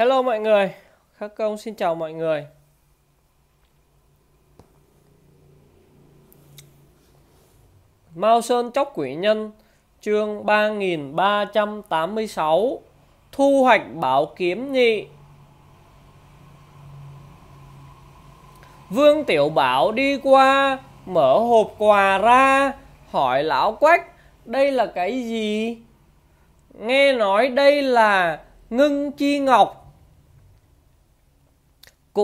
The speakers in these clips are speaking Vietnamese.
Hello mọi người, Khắc Công xin chào mọi người. Mao Sơn Chóc Quỷ Nhân chương 3386 Thu hoạch bảo kiếm nhị Vương Tiểu Bảo đi qua mở hộp quà ra hỏi lão quách đây là cái gì? Nghe nói đây là ngưng chi ngọc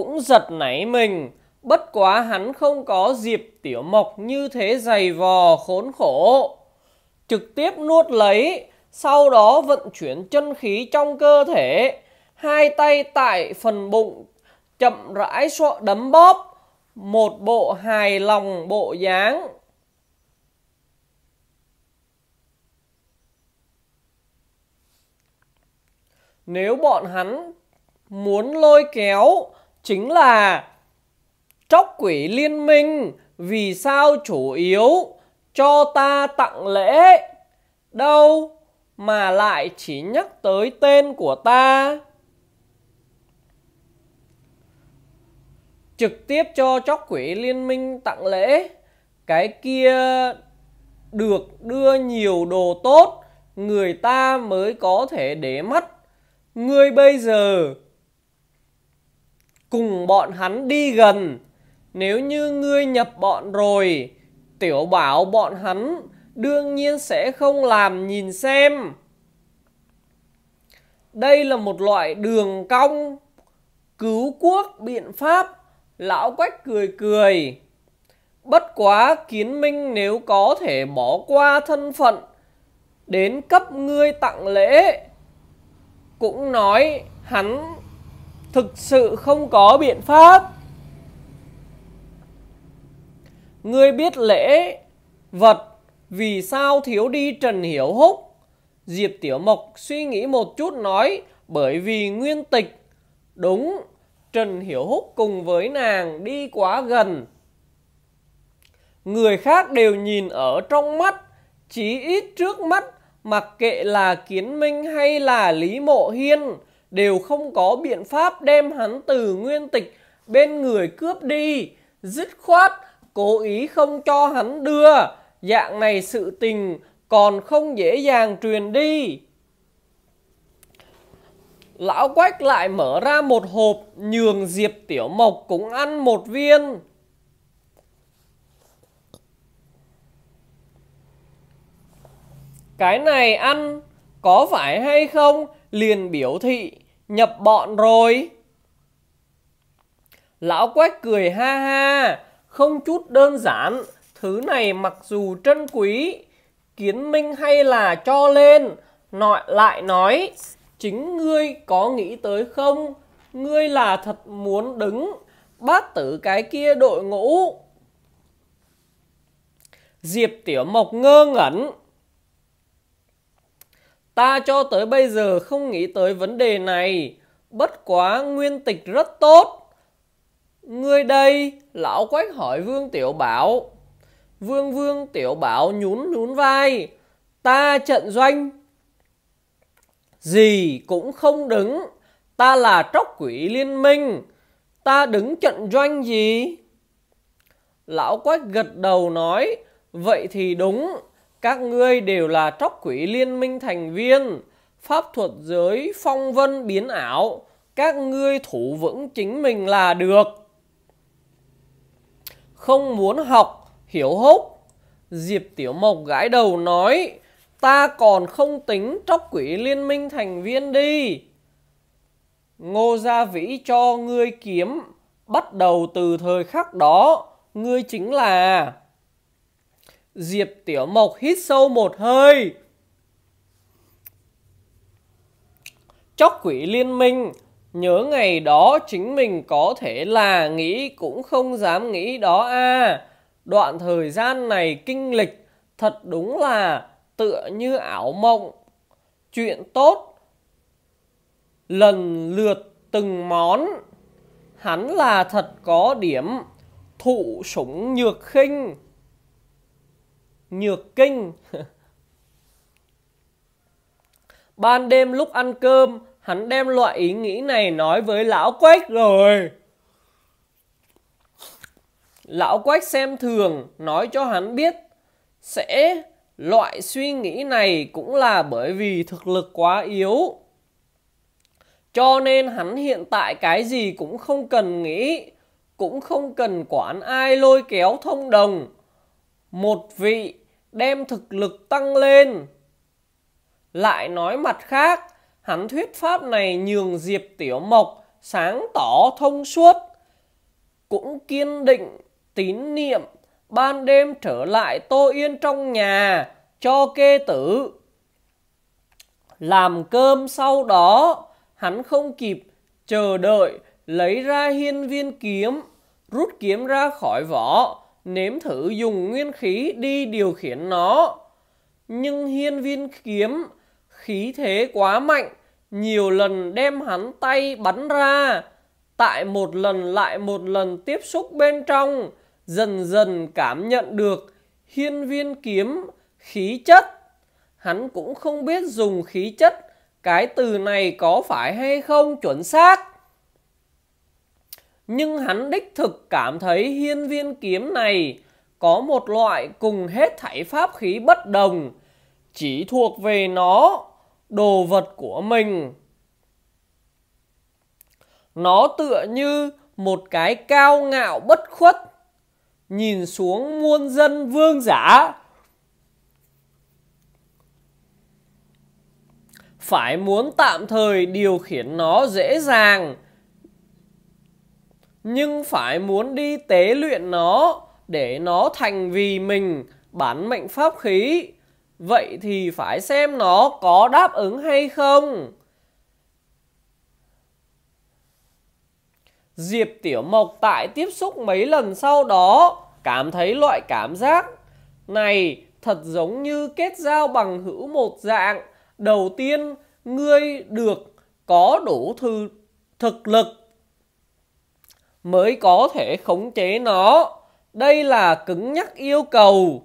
cũng giật nảy mình. Bất quá hắn không có dịp tiểu mộc như thế dày vò khốn khổ. Trực tiếp nuốt lấy, sau đó vận chuyển chân khí trong cơ thể. Hai tay tại phần bụng chậm rãi sọ đấm bóp. Một bộ hài lòng bộ dáng. Nếu bọn hắn muốn lôi kéo chính là Tróc quỷ liên minh vì sao chủ yếu cho ta tặng lễ đâu mà lại chỉ nhắc tới tên của ta trực tiếp cho chóc quỷ liên minh tặng lễ cái kia được đưa nhiều đồ tốt người ta mới có thể để mắt ngươi bây giờ cùng bọn hắn đi gần. Nếu như ngươi nhập bọn rồi, tiểu bảo bọn hắn đương nhiên sẽ không làm nhìn xem. Đây là một loại đường cong, cứu quốc biện pháp, lão quách cười cười. Bất quá kiến minh nếu có thể bỏ qua thân phận, đến cấp ngươi tặng lễ, cũng nói hắn thực sự không có biện pháp ngươi biết lễ vật vì sao thiếu đi trần hiểu húc diệp tiểu mộc suy nghĩ một chút nói bởi vì nguyên tịch đúng trần hiểu húc cùng với nàng đi quá gần người khác đều nhìn ở trong mắt chí ít trước mắt mặc kệ là kiến minh hay là lý mộ hiên đều không có biện pháp đem hắn từ nguyên tịch bên người cướp đi, dứt khoát cố ý không cho hắn đưa, dạng này sự tình còn không dễ dàng truyền đi. Lão Quách lại mở ra một hộp nhường Diệp Tiểu Mộc cũng ăn một viên. Cái này ăn có phải hay không liền biểu thị nhập bọn rồi. Lão quách cười ha ha, không chút đơn giản, thứ này mặc dù trân quý, kiến minh hay là cho lên, nội lại nói, chính ngươi có nghĩ tới không? Ngươi là thật muốn đứng, bát tử cái kia đội ngũ. Diệp Tiểu Mộc ngơ ngẩn, Ta cho tới bây giờ không nghĩ tới vấn đề này. Bất quá nguyên tịch rất tốt. Ngươi đây, lão quách hỏi Vương Tiểu Bảo. Vương Vương Tiểu Bảo nhún nhún vai. Ta trận doanh. Gì cũng không đứng. Ta là tróc quỷ liên minh. Ta đứng trận doanh gì? Lão quách gật đầu nói. Vậy thì đúng các ngươi đều là tróc quỷ liên minh thành viên, pháp thuật giới phong vân biến ảo, các ngươi thủ vững chính mình là được. Không muốn học, hiểu hốc. Diệp Tiểu Mộc gãi đầu nói, ta còn không tính tróc quỷ liên minh thành viên đi. Ngô Gia Vĩ cho ngươi kiếm, bắt đầu từ thời khắc đó, ngươi chính là Diệp Tiểu Mộc hít sâu một hơi. Chóc quỷ liên minh, nhớ ngày đó chính mình có thể là nghĩ cũng không dám nghĩ đó a à. Đoạn thời gian này kinh lịch thật đúng là tựa như ảo mộng. Chuyện tốt, lần lượt từng món, hắn là thật có điểm, thụ sủng nhược khinh nhược kinh. Ban đêm lúc ăn cơm, hắn đem loại ý nghĩ này nói với lão quách rồi. Lão quách xem thường, nói cho hắn biết, sẽ loại suy nghĩ này cũng là bởi vì thực lực quá yếu. Cho nên hắn hiện tại cái gì cũng không cần nghĩ, cũng không cần quản ai lôi kéo thông đồng một vị đem thực lực tăng lên. Lại nói mặt khác, hắn thuyết pháp này nhường Diệp Tiểu Mộc sáng tỏ thông suốt, cũng kiên định tín niệm ban đêm trở lại Tô Yên trong nhà cho kê tử. Làm cơm sau đó, hắn không kịp chờ đợi lấy ra hiên viên kiếm, rút kiếm ra khỏi vỏ, nếm thử dùng nguyên khí đi điều khiển nó. Nhưng hiên viên kiếm, khí thế quá mạnh, nhiều lần đem hắn tay bắn ra. Tại một lần lại một lần tiếp xúc bên trong, dần dần cảm nhận được hiên viên kiếm, khí chất. Hắn cũng không biết dùng khí chất, cái từ này có phải hay không chuẩn xác nhưng hắn đích thực cảm thấy hiên viên kiếm này có một loại cùng hết thảy pháp khí bất đồng, chỉ thuộc về nó, đồ vật của mình. Nó tựa như một cái cao ngạo bất khuất, nhìn xuống muôn dân vương giả. Phải muốn tạm thời điều khiển nó dễ dàng, nhưng phải muốn đi tế luyện nó để nó thành vì mình bản mệnh pháp khí. Vậy thì phải xem nó có đáp ứng hay không. Diệp Tiểu Mộc tại tiếp xúc mấy lần sau đó cảm thấy loại cảm giác này thật giống như kết giao bằng hữu một dạng. Đầu tiên, ngươi được có đủ thư thực lực mới có thể khống chế nó. Đây là cứng nhắc yêu cầu.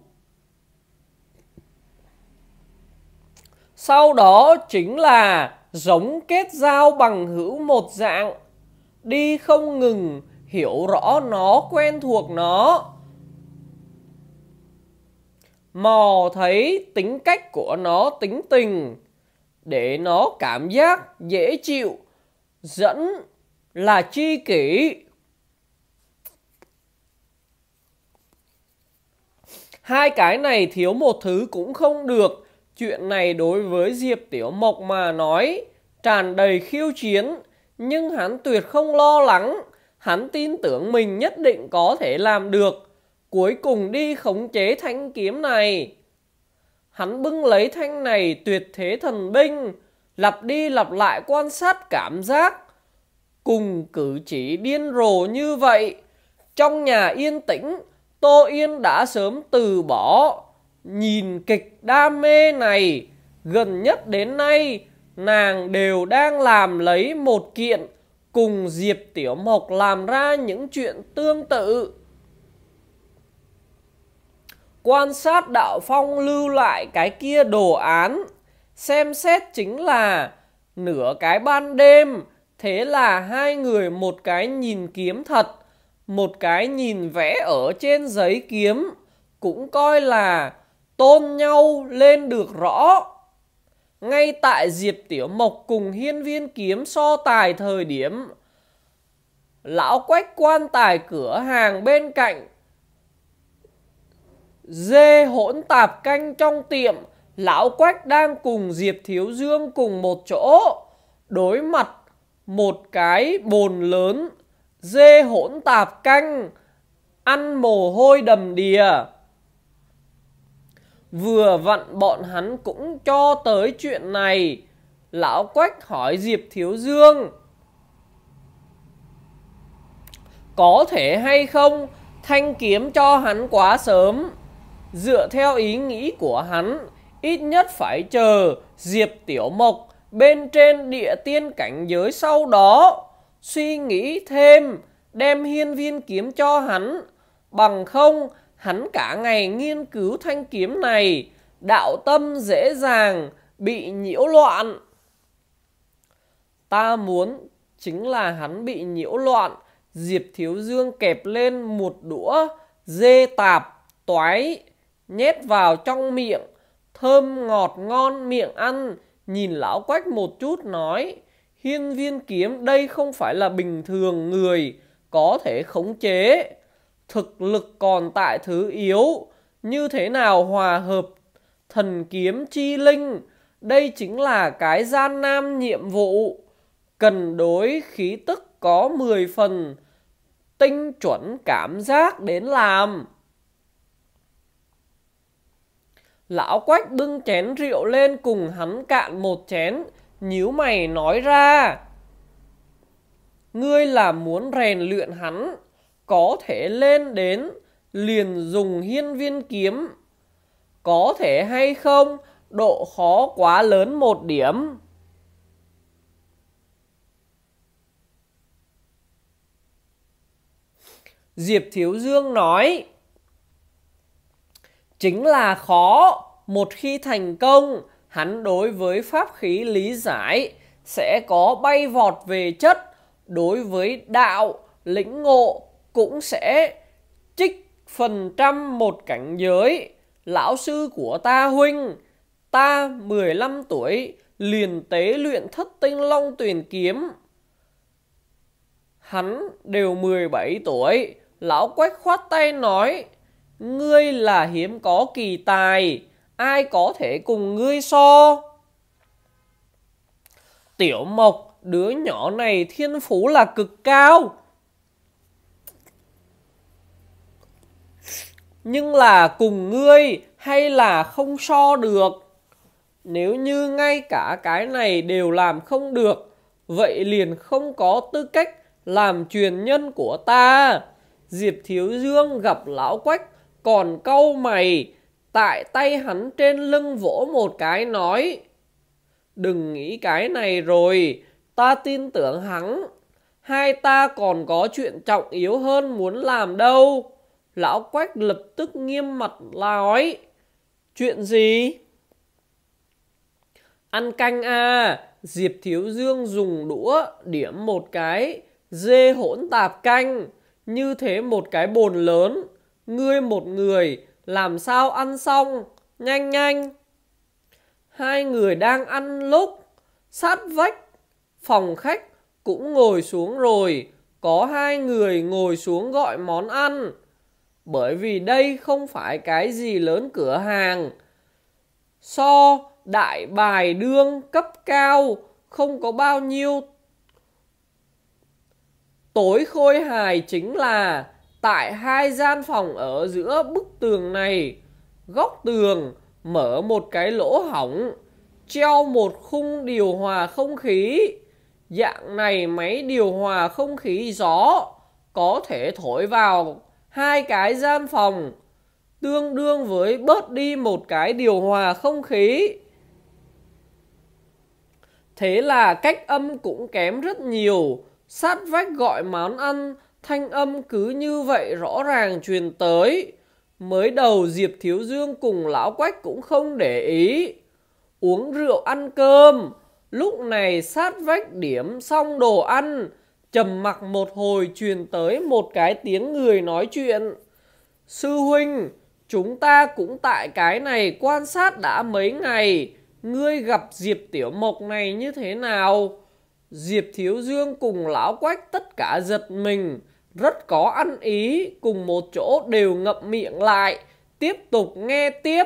Sau đó chính là giống kết giao bằng hữu một dạng. Đi không ngừng, hiểu rõ nó, quen thuộc nó. Mò thấy tính cách của nó tính tình, để nó cảm giác dễ chịu, dẫn là chi kỷ Hai cái này thiếu một thứ cũng không được. Chuyện này đối với Diệp Tiểu Mộc mà nói tràn đầy khiêu chiến, nhưng hắn tuyệt không lo lắng. Hắn tin tưởng mình nhất định có thể làm được. Cuối cùng đi khống chế thanh kiếm này. Hắn bưng lấy thanh này tuyệt thế thần binh, lặp đi lặp lại quan sát cảm giác. Cùng cử chỉ điên rồ như vậy, trong nhà yên tĩnh, Tô Yên đã sớm từ bỏ nhìn kịch đam mê này. Gần nhất đến nay, nàng đều đang làm lấy một kiện cùng Diệp Tiểu Mộc làm ra những chuyện tương tự. Quan sát đạo phong lưu lại cái kia đồ án, xem xét chính là nửa cái ban đêm, thế là hai người một cái nhìn kiếm thật, một cái nhìn vẽ ở trên giấy kiếm cũng coi là tôn nhau lên được rõ. Ngay tại Diệp Tiểu Mộc cùng hiên viên kiếm so tài thời điểm, lão quách quan tài cửa hàng bên cạnh, dê hỗn tạp canh trong tiệm, lão quách đang cùng Diệp Thiếu Dương cùng một chỗ, đối mặt một cái bồn lớn dê hỗn tạp canh, ăn mồ hôi đầm đìa. Vừa vặn bọn hắn cũng cho tới chuyện này, lão quách hỏi Diệp Thiếu Dương. Có thể hay không, thanh kiếm cho hắn quá sớm. Dựa theo ý nghĩ của hắn, ít nhất phải chờ Diệp Tiểu Mộc bên trên địa tiên cảnh giới sau đó suy nghĩ thêm, đem hiên viên kiếm cho hắn. Bằng không, hắn cả ngày nghiên cứu thanh kiếm này, đạo tâm dễ dàng, bị nhiễu loạn. Ta muốn chính là hắn bị nhiễu loạn, Diệp Thiếu Dương kẹp lên một đũa dê tạp, toái, nhét vào trong miệng, thơm ngọt ngon miệng ăn, nhìn lão quách một chút nói, Hiên viên kiếm đây không phải là bình thường người có thể khống chế. Thực lực còn tại thứ yếu, như thế nào hòa hợp thần kiếm chi linh. Đây chính là cái gian nam nhiệm vụ. Cần đối khí tức có 10 phần tinh chuẩn cảm giác đến làm. Lão Quách bưng chén rượu lên cùng hắn cạn một chén, nhíu mày nói ra. Ngươi là muốn rèn luyện hắn, có thể lên đến, liền dùng hiên viên kiếm. Có thể hay không, độ khó quá lớn một điểm. Diệp Thiếu Dương nói, chính là khó, một khi thành công, hắn đối với pháp khí lý giải sẽ có bay vọt về chất, đối với đạo, lĩnh ngộ cũng sẽ trích phần trăm một cảnh giới. Lão sư của ta huynh, ta 15 tuổi liền tế luyện thất tinh long tuyển kiếm. Hắn đều 17 tuổi, lão quách khoát tay nói, ngươi là hiếm có kỳ tài, ai có thể cùng ngươi so. Tiểu Mộc, đứa nhỏ này thiên phú là cực cao. Nhưng là cùng ngươi hay là không so được. Nếu như ngay cả cái này đều làm không được, vậy liền không có tư cách làm truyền nhân của ta. Diệp Thiếu Dương gặp Lão Quách còn câu mày Tại tay hắn trên lưng vỗ một cái nói. Đừng nghĩ cái này rồi, ta tin tưởng hắn. Hai ta còn có chuyện trọng yếu hơn muốn làm đâu. Lão Quách lập tức nghiêm mặt nói. Chuyện gì? Ăn canh à, Diệp Thiếu Dương dùng đũa điểm một cái, dê hỗn tạp canh, như thế một cái bồn lớn, ngươi một người, làm sao ăn xong? Nhanh nhanh! Hai người đang ăn lúc, sát vách, phòng khách cũng ngồi xuống rồi. Có hai người ngồi xuống gọi món ăn. Bởi vì đây không phải cái gì lớn cửa hàng. So đại bài đương cấp cao không có bao nhiêu tối khôi hài chính là Tại hai gian phòng ở giữa bức tường này, góc tường mở một cái lỗ hỏng, treo một khung điều hòa không khí. Dạng này máy điều hòa không khí gió có thể thổi vào hai cái gian phòng, tương đương với bớt đi một cái điều hòa không khí. Thế là cách âm cũng kém rất nhiều, sát vách gọi món ăn Thanh âm cứ như vậy rõ ràng truyền tới. Mới đầu Diệp Thiếu Dương cùng Lão Quách cũng không để ý. Uống rượu ăn cơm, lúc này sát vách điểm xong đồ ăn, trầm mặc một hồi truyền tới một cái tiếng người nói chuyện. Sư huynh, chúng ta cũng tại cái này quan sát đã mấy ngày, ngươi gặp Diệp Tiểu Mộc này như thế nào? Diệp Thiếu Dương cùng Lão Quách tất cả giật mình, rất có ăn ý cùng một chỗ đều ngậm miệng lại tiếp tục nghe tiếp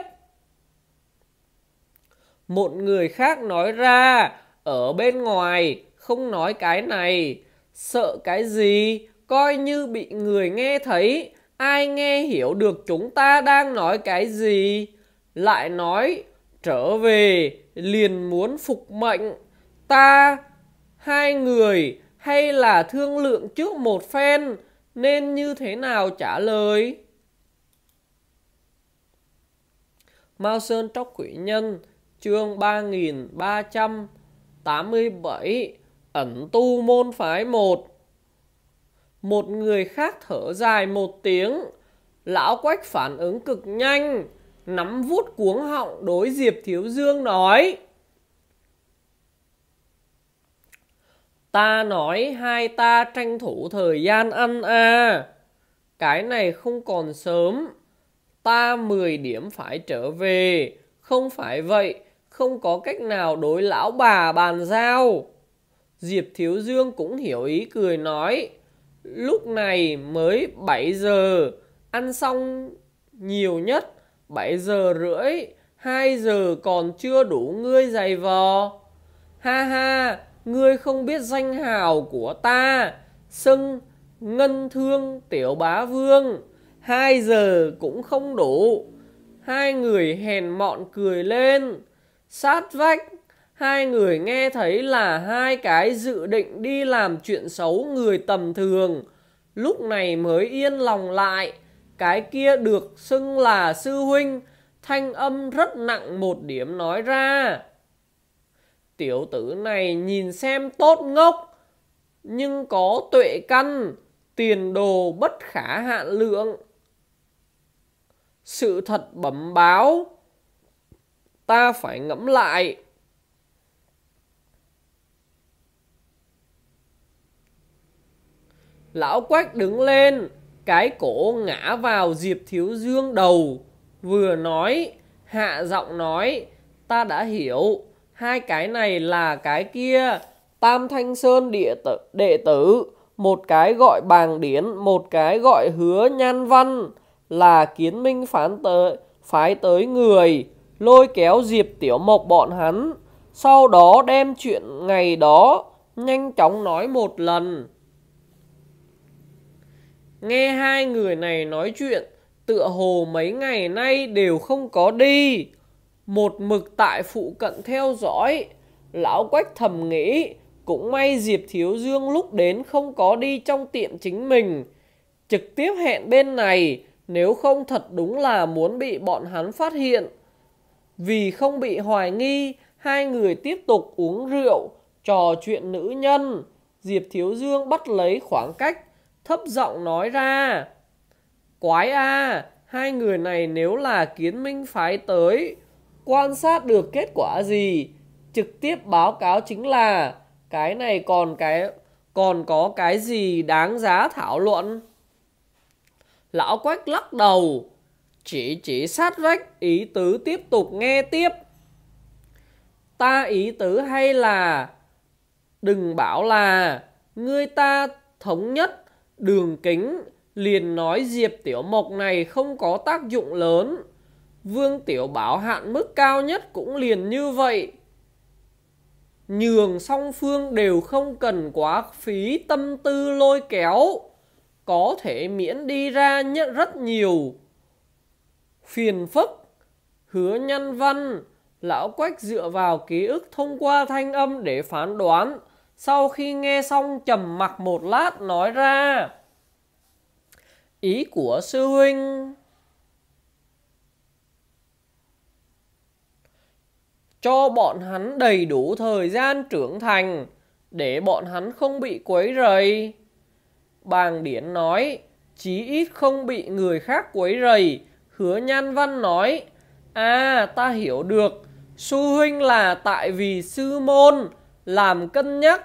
một người khác nói ra ở bên ngoài không nói cái này sợ cái gì coi như bị người nghe thấy ai nghe hiểu được chúng ta đang nói cái gì lại nói trở về liền muốn phục mệnh ta hai người hay là thương lượng trước một phen nên như thế nào trả lời? Mao Sơn Tróc Quỷ Nhân, chương 3387, ẩn tu môn phái 1. Một người khác thở dài một tiếng, lão quách phản ứng cực nhanh, nắm vuốt cuống họng đối Diệp Thiếu Dương nói. Ta nói hai ta tranh thủ thời gian ăn à. Cái này không còn sớm. Ta 10 điểm phải trở về. Không phải vậy, không có cách nào đối lão bà bàn giao. Diệp Thiếu Dương cũng hiểu ý cười nói. Lúc này mới 7 giờ, ăn xong nhiều nhất 7 giờ rưỡi, 2 giờ còn chưa đủ ngươi dày vò. Ha ha, ngươi không biết danh hào của ta xưng ngân thương tiểu bá vương hai giờ cũng không đủ hai người hèn mọn cười lên sát vách hai người nghe thấy là hai cái dự định đi làm chuyện xấu người tầm thường lúc này mới yên lòng lại cái kia được xưng là sư huynh thanh âm rất nặng một điểm nói ra Tiểu tử này nhìn xem tốt ngốc, nhưng có tuệ căn, tiền đồ bất khả hạn lượng. Sự thật bẩm báo, ta phải ngẫm lại. Lão Quách đứng lên, cái cổ ngã vào Diệp Thiếu Dương đầu, vừa nói, hạ giọng nói, ta đã hiểu, hai cái này là cái kia tam thanh sơn địa tử, đệ tử một cái gọi bàng điển một cái gọi hứa nhan văn là kiến minh phán tới phái tới người lôi kéo diệp tiểu mộc bọn hắn sau đó đem chuyện ngày đó nhanh chóng nói một lần nghe hai người này nói chuyện tựa hồ mấy ngày nay đều không có đi một mực tại phụ cận theo dõi. Lão Quách thầm nghĩ, cũng may Diệp Thiếu Dương lúc đến không có đi trong tiệm chính mình. Trực tiếp hẹn bên này, nếu không thật đúng là muốn bị bọn hắn phát hiện. Vì không bị hoài nghi, hai người tiếp tục uống rượu, trò chuyện nữ nhân. Diệp Thiếu Dương bắt lấy khoảng cách, thấp giọng nói ra. Quái a hai người này nếu là kiến minh phái tới, quan sát được kết quả gì trực tiếp báo cáo chính là cái này còn cái còn có cái gì đáng giá thảo luận lão quách lắc đầu chỉ chỉ sát vách ý tứ tiếp tục nghe tiếp ta ý tứ hay là đừng bảo là người ta thống nhất đường kính liền nói diệp tiểu mộc này không có tác dụng lớn Vương Tiểu Bảo hạn mức cao nhất cũng liền như vậy. Nhường song phương đều không cần quá phí tâm tư lôi kéo, có thể miễn đi ra nhận rất nhiều. Phiền phức, hứa nhân văn, lão quách dựa vào ký ức thông qua thanh âm để phán đoán, sau khi nghe xong trầm mặc một lát nói ra. Ý của sư huynh... cho bọn hắn đầy đủ thời gian trưởng thành để bọn hắn không bị quấy rầy. Bàng Điển nói, chí ít không bị người khác quấy rầy. Hứa Nhan Văn nói, à ta hiểu được, sư huynh là tại vì sư môn làm cân nhắc.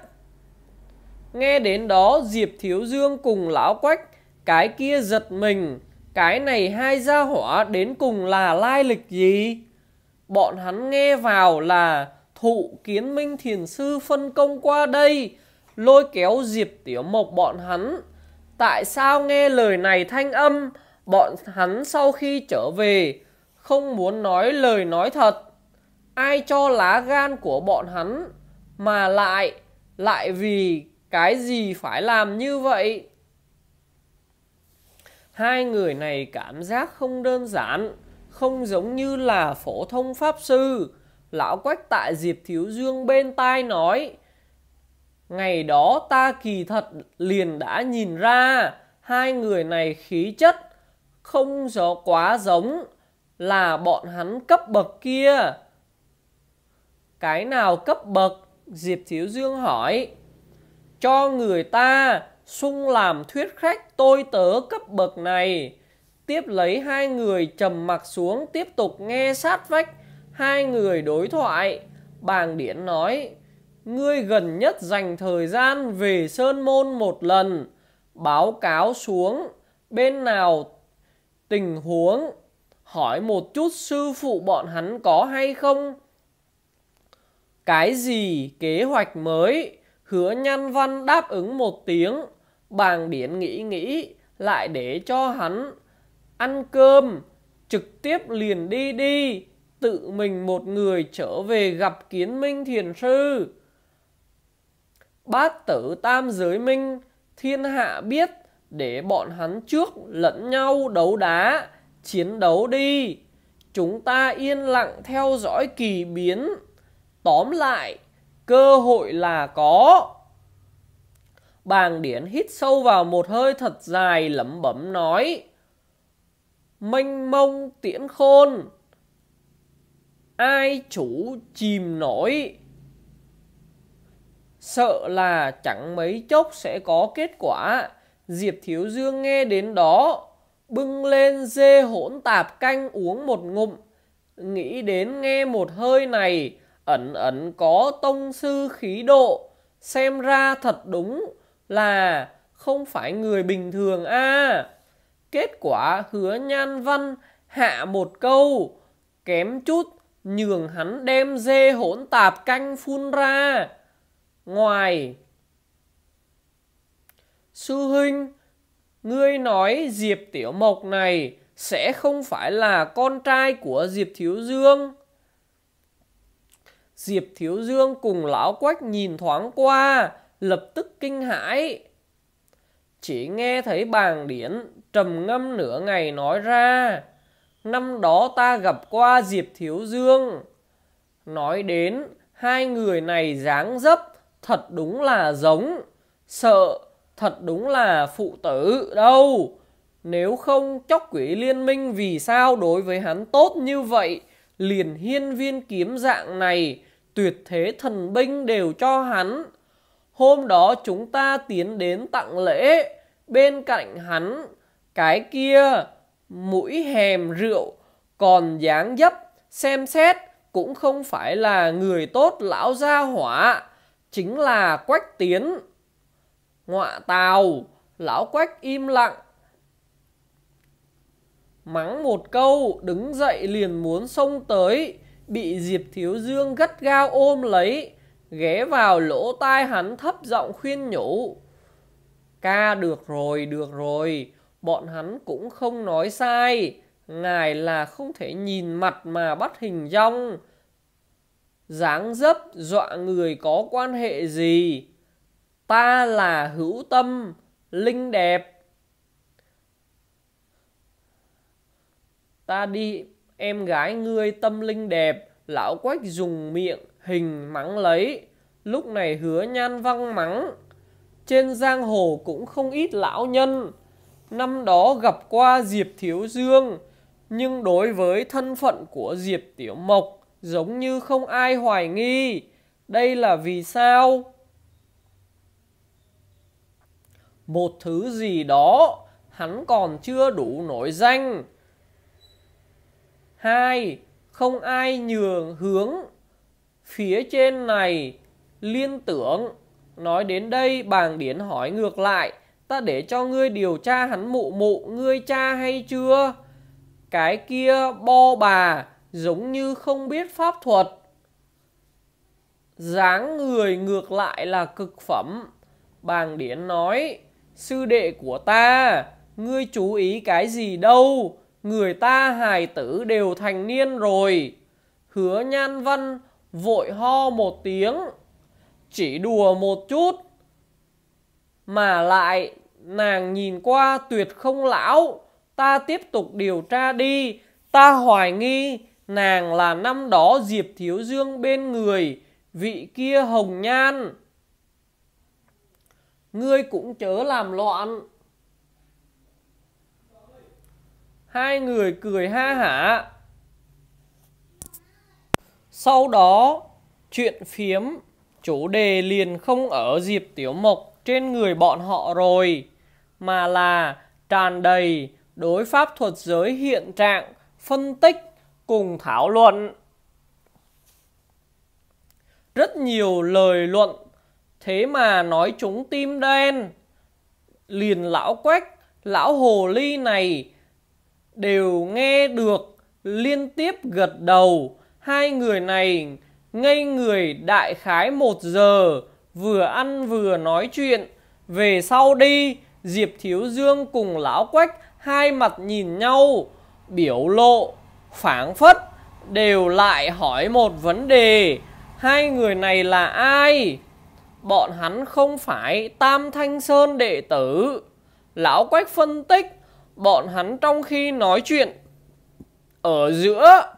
Nghe đến đó Diệp Thiếu Dương cùng Lão Quách, cái kia giật mình, cái này hai gia hỏa đến cùng là lai lịch gì? bọn hắn nghe vào là thụ kiến minh thiền sư phân công qua đây lôi kéo diệp tiểu mộc bọn hắn tại sao nghe lời này thanh âm bọn hắn sau khi trở về không muốn nói lời nói thật ai cho lá gan của bọn hắn mà lại lại vì cái gì phải làm như vậy hai người này cảm giác không đơn giản không giống như là phổ thông pháp sư. Lão quách tại Diệp Thiếu Dương bên tai nói. Ngày đó ta kỳ thật liền đã nhìn ra hai người này khí chất không gió quá giống là bọn hắn cấp bậc kia. Cái nào cấp bậc? Diệp Thiếu Dương hỏi. Cho người ta sung làm thuyết khách tôi tớ cấp bậc này tiếp lấy hai người trầm mặc xuống tiếp tục nghe sát vách hai người đối thoại bàng điển nói ngươi gần nhất dành thời gian về sơn môn một lần báo cáo xuống bên nào tình huống hỏi một chút sư phụ bọn hắn có hay không cái gì kế hoạch mới hứa nhan văn đáp ứng một tiếng bàng điển nghĩ nghĩ lại để cho hắn ăn cơm trực tiếp liền đi đi tự mình một người trở về gặp kiến minh thiền sư bát tử tam giới minh thiên hạ biết để bọn hắn trước lẫn nhau đấu đá chiến đấu đi chúng ta yên lặng theo dõi kỳ biến tóm lại cơ hội là có bàng điển hít sâu vào một hơi thật dài lẩm bẩm nói mênh mông tiễn khôn ai chủ chìm nổi sợ là chẳng mấy chốc sẽ có kết quả diệp thiếu dương nghe đến đó bưng lên dê hỗn tạp canh uống một ngụm nghĩ đến nghe một hơi này ẩn ẩn có tông sư khí độ xem ra thật đúng là không phải người bình thường a à. Kết quả hứa nhan văn hạ một câu, kém chút nhường hắn đem dê hỗn tạp canh phun ra. Ngoài, sư huynh, ngươi nói Diệp Tiểu Mộc này sẽ không phải là con trai của Diệp Thiếu Dương. Diệp Thiếu Dương cùng Lão Quách nhìn thoáng qua, lập tức kinh hãi. Chỉ nghe thấy bàng điển trầm ngâm nửa ngày nói ra năm đó ta gặp qua diệp thiếu dương nói đến hai người này dáng dấp thật đúng là giống sợ thật đúng là phụ tử đâu nếu không chóc quỷ liên minh vì sao đối với hắn tốt như vậy liền hiên viên kiếm dạng này tuyệt thế thần binh đều cho hắn hôm đó chúng ta tiến đến tặng lễ bên cạnh hắn cái kia mũi hèm rượu còn dáng dấp xem xét cũng không phải là người tốt lão gia hỏa chính là quách tiến ngọa tào lão quách im lặng mắng một câu đứng dậy liền muốn xông tới bị diệp thiếu dương gắt gao ôm lấy ghé vào lỗ tai hắn thấp giọng khuyên nhủ ca được rồi được rồi bọn hắn cũng không nói sai ngài là không thể nhìn mặt mà bắt hình dong dáng dấp dọa người có quan hệ gì ta là hữu tâm linh đẹp ta đi em gái ngươi tâm linh đẹp lão quách dùng miệng hình mắng lấy lúc này hứa nhan văng mắng trên giang hồ cũng không ít lão nhân năm đó gặp qua Diệp Thiếu Dương, nhưng đối với thân phận của Diệp Tiểu Mộc giống như không ai hoài nghi. Đây là vì sao? Một thứ gì đó hắn còn chưa đủ nổi danh. Hai, không ai nhường hướng. Phía trên này liên tưởng. Nói đến đây bàng điển hỏi ngược lại ta để cho ngươi điều tra hắn mụ mụ ngươi cha hay chưa cái kia bo bà giống như không biết pháp thuật dáng người ngược lại là cực phẩm bàng điển nói sư đệ của ta ngươi chú ý cái gì đâu người ta hài tử đều thành niên rồi hứa nhan văn vội ho một tiếng chỉ đùa một chút mà lại nàng nhìn qua tuyệt không lão, ta tiếp tục điều tra đi, ta hoài nghi nàng là năm đó Diệp Thiếu Dương bên người, vị kia hồng nhan. Ngươi cũng chớ làm loạn. Hai người cười ha hả. Sau đó, chuyện phiếm, chủ đề liền không ở Diệp Tiểu Mộc trên người bọn họ rồi, mà là tràn đầy đối pháp thuật giới hiện trạng, phân tích cùng thảo luận. Rất nhiều lời luận, thế mà nói chúng tim đen. Liền lão quách, lão hồ ly này đều nghe được liên tiếp gật đầu. Hai người này ngây người đại khái một giờ vừa ăn vừa nói chuyện. Về sau đi, Diệp Thiếu Dương cùng Lão Quách hai mặt nhìn nhau, biểu lộ, phảng phất, đều lại hỏi một vấn đề. Hai người này là ai? Bọn hắn không phải Tam Thanh Sơn đệ tử. Lão Quách phân tích, bọn hắn trong khi nói chuyện ở giữa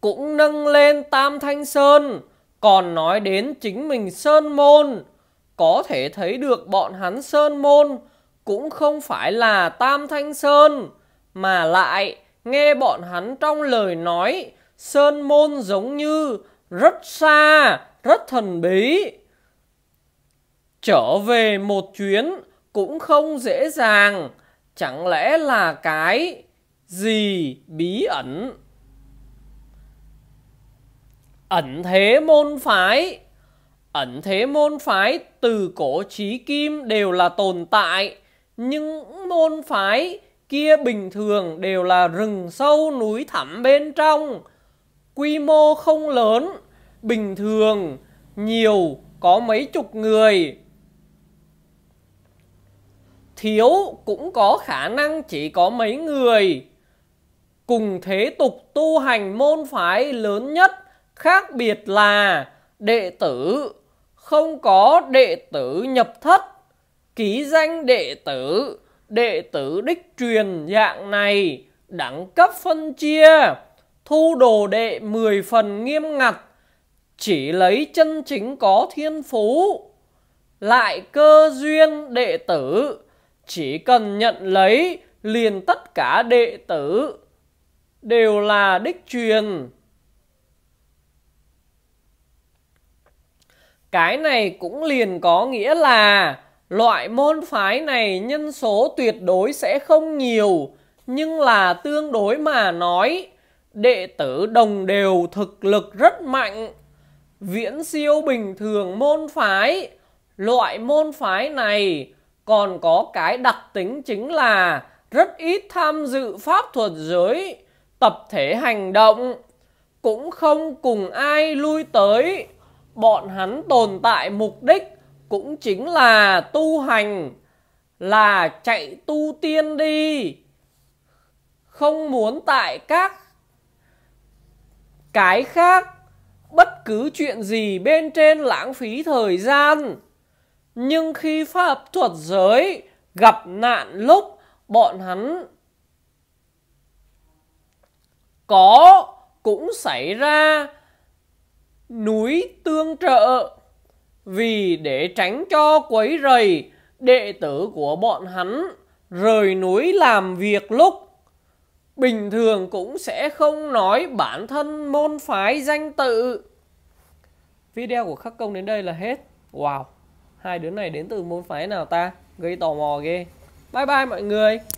cũng nâng lên Tam Thanh Sơn còn nói đến chính mình Sơn Môn, có thể thấy được bọn hắn Sơn Môn cũng không phải là Tam Thanh Sơn, mà lại nghe bọn hắn trong lời nói, Sơn Môn giống như rất xa, rất thần bí. Trở về một chuyến cũng không dễ dàng, chẳng lẽ là cái gì bí ẩn ẩn thế môn phái ẩn thế môn phái từ cổ chí kim đều là tồn tại nhưng môn phái kia bình thường đều là rừng sâu núi thẳm bên trong quy mô không lớn bình thường nhiều có mấy chục người thiếu cũng có khả năng chỉ có mấy người cùng thế tục tu hành môn phái lớn nhất Khác biệt là đệ tử không có đệ tử nhập thất, ký danh đệ tử, đệ tử đích truyền dạng này, đẳng cấp phân chia, thu đồ đệ 10 phần nghiêm ngặt, chỉ lấy chân chính có thiên phú. Lại cơ duyên đệ tử, chỉ cần nhận lấy liền tất cả đệ tử đều là đích truyền Cái này cũng liền có nghĩa là loại môn phái này nhân số tuyệt đối sẽ không nhiều, nhưng là tương đối mà nói, đệ tử đồng đều thực lực rất mạnh. Viễn siêu bình thường môn phái, loại môn phái này còn có cái đặc tính chính là rất ít tham dự pháp thuật giới, tập thể hành động, cũng không cùng ai lui tới, bọn hắn tồn tại mục đích cũng chính là tu hành, là chạy tu tiên đi. Không muốn tại các cái khác bất cứ chuyện gì bên trên lãng phí thời gian. Nhưng khi pháp thuật giới gặp nạn lúc bọn hắn có cũng xảy ra núi tương trợ vì để tránh cho quấy rầy đệ tử của bọn hắn rời núi làm việc lúc bình thường cũng sẽ không nói bản thân môn phái danh tự video của khắc công đến đây là hết wow hai đứa này đến từ môn phái nào ta gây tò mò ghê bye bye mọi người